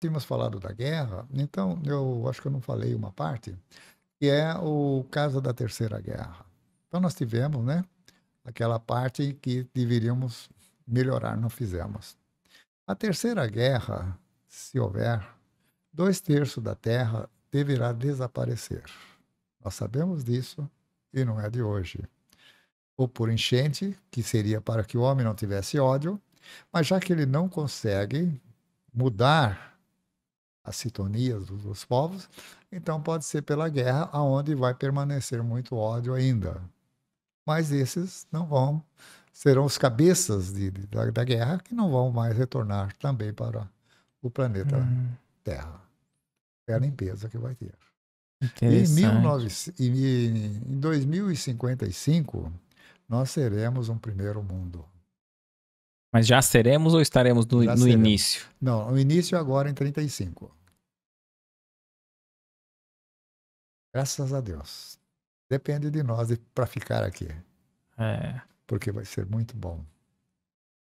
tínhamos falado da guerra, então eu acho que eu não falei uma parte, que é o caso da Terceira Guerra. Então nós tivemos, né, aquela parte que deveríamos melhorar, não fizemos. A Terceira Guerra, se houver, dois terços da Terra deverá desaparecer. Nós sabemos disso e não é de hoje. Ou por enchente, que seria para que o homem não tivesse ódio, mas já que ele não consegue mudar as sintonias dos, dos povos. Então pode ser pela guerra, aonde vai permanecer muito ódio ainda. Mas esses não vão serão os cabeças de, de, da, da, guerra que não vão mais retornar também para o planeta uhum. Terra. É a limpeza que vai ter. Em, 19, em, em 2055, nós seremos um primeiro mundo. Mas já seremos ou estaremos no, no início? Não, no início é agora em 35. Graças a Deus. Depende de nós para ficar aqui. É. Porque vai ser muito bom.